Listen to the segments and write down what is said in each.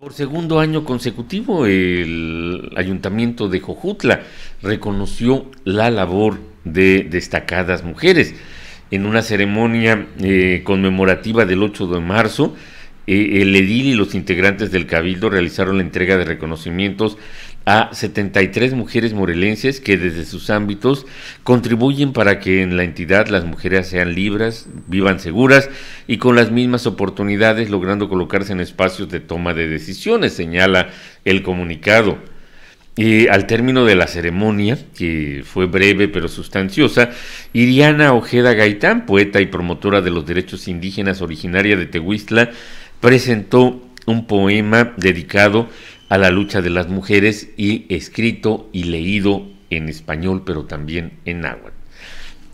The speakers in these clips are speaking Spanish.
Por segundo año consecutivo, el ayuntamiento de Jojutla reconoció la labor de destacadas mujeres. En una ceremonia eh, conmemorativa del 8 de marzo, eh, el edil y los integrantes del cabildo realizaron la entrega de reconocimientos a 73 mujeres morelenses que desde sus ámbitos contribuyen para que en la entidad las mujeres sean libres, vivan seguras y con las mismas oportunidades logrando colocarse en espacios de toma de decisiones, señala el comunicado. Y al término de la ceremonia, que fue breve pero sustanciosa, Iriana Ojeda Gaitán, poeta y promotora de los derechos indígenas originaria de Tehuistla, presentó un poema dedicado a la lucha de las mujeres y escrito y leído en español, pero también en agua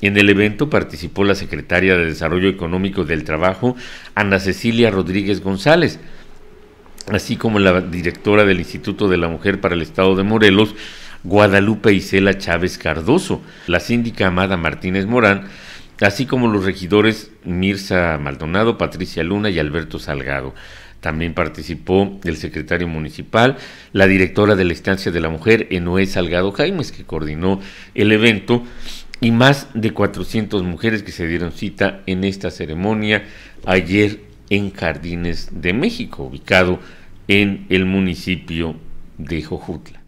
En el evento participó la secretaria de Desarrollo Económico del Trabajo, Ana Cecilia Rodríguez González, así como la directora del Instituto de la Mujer para el Estado de Morelos, Guadalupe Isela Chávez Cardoso, la síndica Amada Martínez Morán, así como los regidores Mirza Maldonado, Patricia Luna y Alberto Salgado. También participó el secretario municipal, la directora de la Estancia de la Mujer, Enoé Salgado Jaimes, que coordinó el evento, y más de 400 mujeres que se dieron cita en esta ceremonia ayer en Jardines de México, ubicado en el municipio de Jojutla.